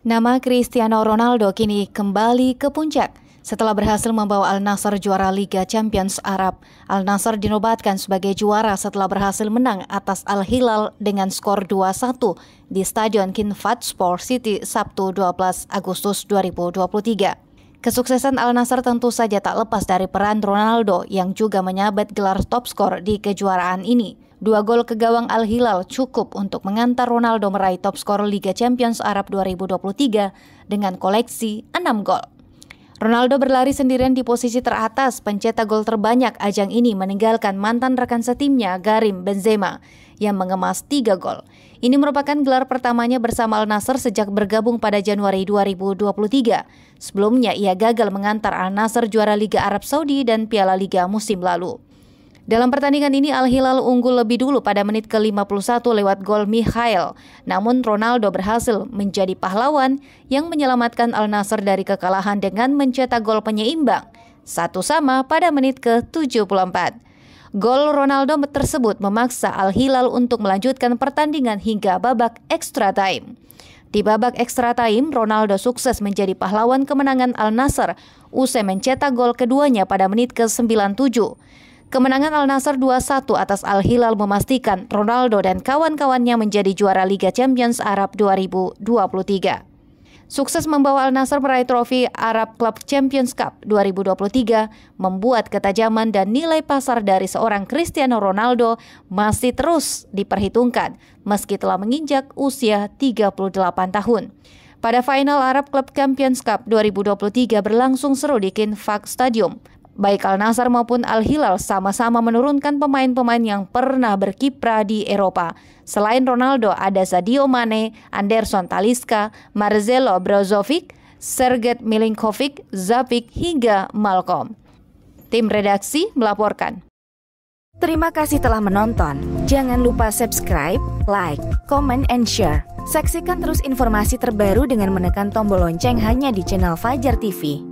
Nama Cristiano Ronaldo kini kembali ke puncak setelah berhasil membawa Al Nassr juara Liga Champions Arab. Al Nassr dinobatkan sebagai juara setelah berhasil menang atas Al Hilal dengan skor 2-1 di Stadion Kinfat Sport City Sabtu 12 Agustus 2023. Kesuksesan Al Nassr tentu saja tak lepas dari peran Ronaldo yang juga menyabet gelar top skor di kejuaraan ini. Dua gol ke gawang Al Hilal cukup untuk mengantar Ronaldo meraih top skor Liga Champions Arab 2023 dengan koleksi enam gol. Ronaldo berlari sendirian di posisi teratas pencetak gol terbanyak ajang ini meninggalkan mantan rekan setimnya Garim Benzema yang mengemas tiga gol. Ini merupakan gelar pertamanya bersama Al Nasser sejak bergabung pada Januari 2023. Sebelumnya ia gagal mengantar Al Nasser juara Liga Arab Saudi dan Piala Liga musim lalu. Dalam pertandingan ini Al Hilal unggul lebih dulu pada menit ke-51 lewat gol Mikhail. Namun Ronaldo berhasil menjadi pahlawan yang menyelamatkan Al Nasr dari kekalahan dengan mencetak gol penyeimbang. Satu sama pada menit ke-74. Gol Ronaldo tersebut memaksa Al Hilal untuk melanjutkan pertandingan hingga babak extra time. Di babak extra time, Ronaldo sukses menjadi pahlawan kemenangan Al Nasr usai mencetak gol keduanya pada menit ke-97. Kemenangan Al Nassr 2-1 atas Al Hilal memastikan Ronaldo dan kawan-kawannya menjadi juara Liga Champions Arab 2023. Sukses membawa Al Nassr meraih trofi Arab Club Champions Cup 2023 membuat ketajaman dan nilai pasar dari seorang Cristiano Ronaldo masih terus diperhitungkan meski telah menginjak usia 38 tahun. Pada final Arab Club Champions Cup 2023 berlangsung seru di King Stadium. Baik al Nasar maupun Al-Hilal sama-sama menurunkan pemain-pemain yang pernah berkiprah di Eropa. Selain Ronaldo, ada Sadio Mane, Anderson Taliska, Marcelo Brozovic, Sergej Milinkovic, Zapik, hingga Malcolm. Tim redaksi melaporkan. Terima kasih telah menonton. Jangan lupa subscribe, like, comment, and share. Saksikan terus informasi terbaru dengan menekan tombol lonceng hanya di channel Fajar TV.